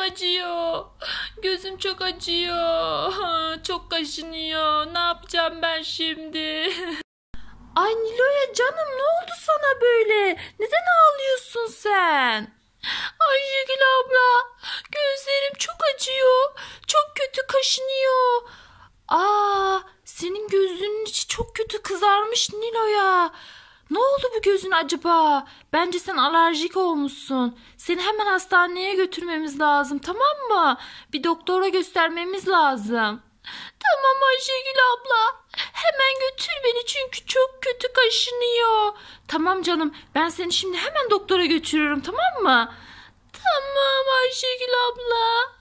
acıyor. Gözüm çok acıyor. Çok kaşınıyor. Ne yapacağım ben şimdi? Ay Nilo'ya canım ne oldu sana böyle? Neden ağlıyorsun sen? Ay Şekil abla gözlerim çok acıyor. Çok kötü kaşınıyor. Aa senin gözünün içi çok kötü kızarmış Nilo'ya. Ne oldu bu gözün acaba? Bence sen alerjik olmuşsun. Seni hemen hastaneye götürmemiz lazım tamam mı? Bir doktora göstermemiz lazım. Tamam Ayşegül abla. Hemen götür beni çünkü çok kötü kaşınıyor. Tamam canım ben seni şimdi hemen doktora götürüyorum tamam mı? Tamam Ayşegül abla.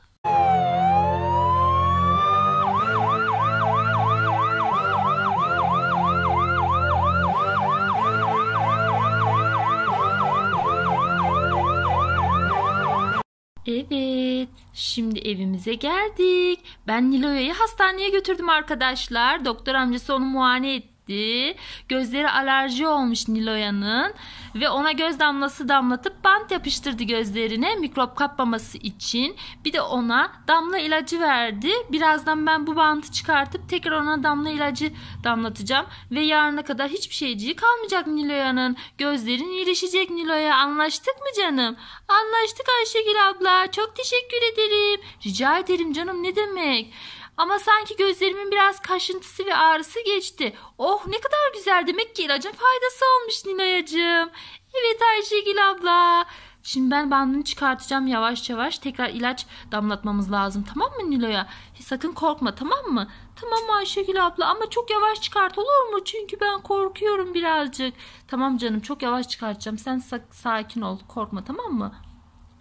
Evet, şimdi evimize geldik. Ben Niloya'yı hastaneye götürdüm arkadaşlar. Doktor amcası onu muayene etti. Gözleri alerji olmuş Niloya'nın ve ona göz damlası damlatıp bant yapıştırdı gözlerine mikrop kapmaması için. Bir de ona damla ilacı verdi. Birazdan ben bu bantı çıkartıp tekrar ona damla ilacı damlatacağım ve yarına kadar hiçbir şeyciği kalmayacak Niloya'nın. Gözlerin iyileşecek Niloya. Anlaştık mı canım? Anlaştık Ayşegül abla. Çok teşekkür ederim. Rica ederim canım ne demek? Ama sanki gözlerimin biraz kaşıntısı ve ağrısı geçti. Oh ne kadar güzel demek ki ilacın faydası olmuş Nilayacığım. Evet Ayşegül abla. Şimdi ben bandını çıkartacağım yavaş yavaş. Tekrar ilaç damlatmamız lazım. Tamam mı Nilo'ya? Sakın korkma tamam mı? Tamam Ayşegül abla ama çok yavaş çıkart olur mu? Çünkü ben korkuyorum birazcık. Tamam canım çok yavaş çıkartacağım. Sen sakin ol. Korkma tamam mı?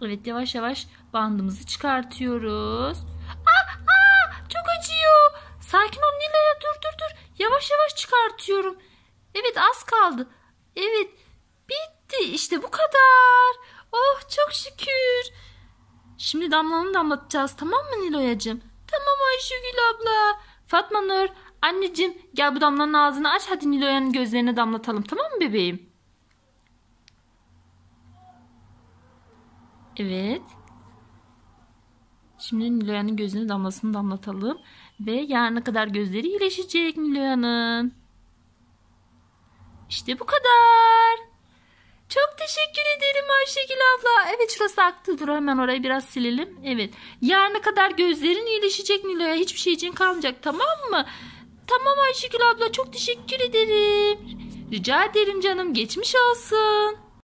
Evet yavaş yavaş bandımızı çıkartıyoruz. Aa, aa, çok acıyor. Sakin ol Nilo'ya dur dur dur. Yavaş yavaş çıkartıyorum. Evet az kaldı. Evet. Bitti işte bu kadar. Oh çok şükür. Şimdi damlanı damlatacağız tamam mı Niloyacığım? Tamam Ayşegül abla. Fatma Nur anneciğim gel bu damlanın ağzını aç hadi Niloya'nın gözlerine damlatalım tamam mı bebeğim? Evet. Şimdi Niloya'nın gözüne damlasını damlatalım. Ve yarına kadar gözleri iyileşecek Niloya'nın. İşte bu kadar. Çok teşekkür ederim Ayşegül abla. Evet şurası aktı. Dur hemen orayı biraz silelim. Evet. Yarına kadar gözlerin iyileşecek Nilo'ya. Hiçbir şey için kalmayacak. Tamam mı? Tamam Ayşegül abla. Çok teşekkür ederim. Rica ederim canım. Geçmiş olsun.